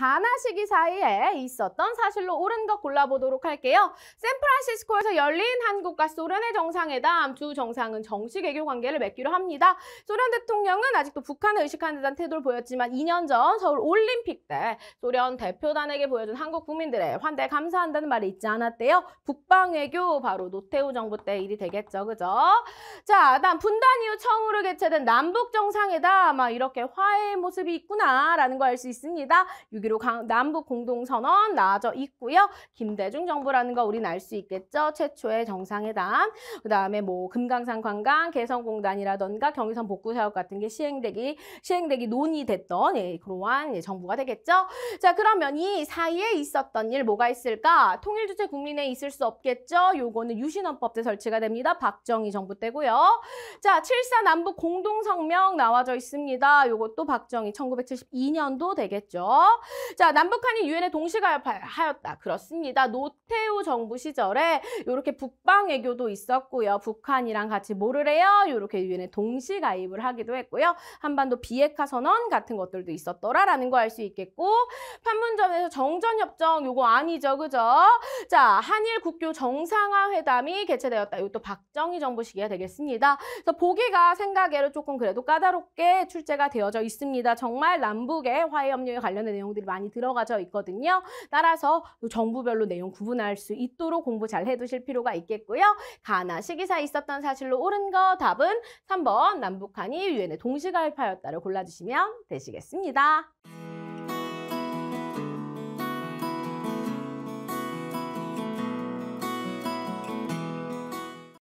가나 시기 사이에 있었던 사실로 옳은 것 골라보도록 할게요. 샌프란시스코에서 열린 한국과 소련의 정상회담, 두 정상은 정식 외교 관계를 맺기로 합니다. 소련 대통령은 아직도 북한을 의식하는 듯한 태도를 보였지만 2년 전 서울 올림픽 때 소련 대표단에게 보여준 한국 국민들의 환대 감사한다는 말이 있지 않았대요. 북방 외교 바로 노태우 정부 때 일이 되겠죠. 그죠? 자, 다음 분단 이후 처음으로 개최된 남북 정상회담 아, 이렇게 화해의 모습이 있구나라는 걸 알 수 있습니다. 비 강, 남북 공동선언 나와져 있고요. 김대중 정부라는 거 우린 알 수 있겠죠. 최초의 정상회담. 그다음에 뭐 금강산 관광, 개성공단이라던가 경의선 복구 사업 같은 게 시행되기 시행되기 논의됐던 예, 그러한 예, 정부가 되겠죠. 자, 그러면 이 사이에 있었던 일 뭐가 있을까? 통일 주체 국민에 있을 수 없겠죠. 요거는 유신헌법 때 설치가 됩니다. 박정희 정부 때고요. 자, 7사 남북 공동성명 나와져 있습니다. 요것도 박정희 1972년도 되겠죠. 자, 남북한이 유엔에 동시가입하였다. 그렇습니다. 노태우 정부 시절에 이렇게 북방 외교도 있었고요. 북한이랑 같이 뭐를 해요? 이렇게 유엔에 동시가입을 하기도 했고요. 한반도 비핵화 선언 같은 것들도 있었더라라는 거 알 수 있겠고 판문점에서 정전협정 요거 아니죠, 그죠? 자, 한일 국교 정상화 회담이 개최되었다. 이것도 박정희 정부 시기가 되겠습니다. 그래서 보기가 생각외로 조금 그래도 까다롭게 출제가 되어져 있습니다. 정말 남북의 화해 협력에 관련된 내용들 내용들이 많이 들어가져 있거든요. 따라서 정부별로 내용 구분할 수 있도록 공부 잘 해두실 필요가 있겠고요. 가나 시기사에 있었던 사실로 옳은 거 답은 3번 남북한이 유엔의 동시 가입하였다를 골라주시면 되시겠습니다.